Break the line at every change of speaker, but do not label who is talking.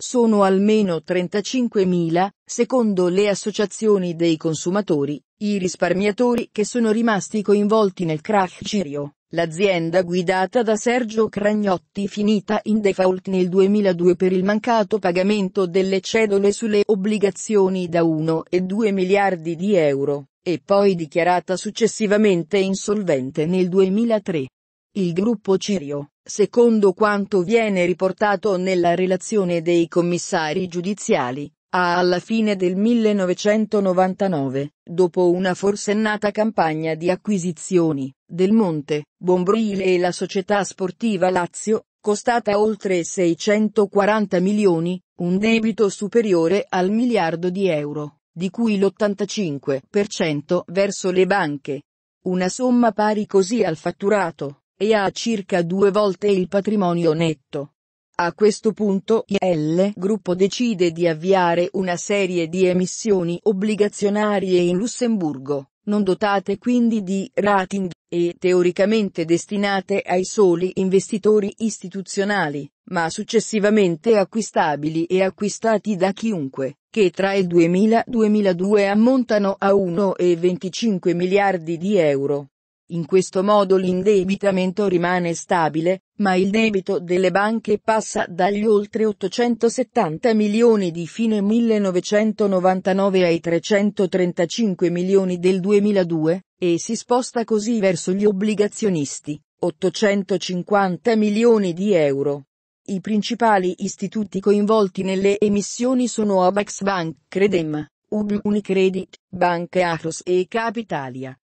sono almeno 35.000, secondo le associazioni dei consumatori, i risparmiatori che sono rimasti coinvolti nel crash Cirio, l'azienda guidata da Sergio Cragnotti finita in default nel 2002 per il mancato pagamento delle cedole sulle obbligazioni da 1 e 2 miliardi di euro, e poi dichiarata successivamente insolvente nel 2003. Il gruppo Cirio, secondo quanto viene riportato nella relazione dei commissari giudiziali, ha alla fine del 1999, dopo una forsennata campagna di acquisizioni, del Monte, Bombrile e la società sportiva Lazio, costata oltre 640 milioni, un debito superiore al miliardo di euro, di cui l'85% verso le banche. Una somma pari così al fatturato, e ha circa due volte il patrimonio netto. A questo punto il gruppo decide di avviare una serie di emissioni obbligazionarie in Lussemburgo, non dotate quindi di rating, e teoricamente destinate ai soli investitori istituzionali, ma successivamente acquistabili e acquistati da chiunque, che tra il 2000-2002 ammontano a 1,25 miliardi di euro. In questo modo l'indebitamento rimane stabile, ma il debito delle banche passa dagli oltre 870 milioni di fine 1999 ai 335 milioni del 2002, e si sposta così verso gli obbligazionisti, 850 milioni di euro. I principali istituti coinvolti nelle emissioni sono Abax Bank, Credem, UB Unicredit, Banca Atos e Capitalia.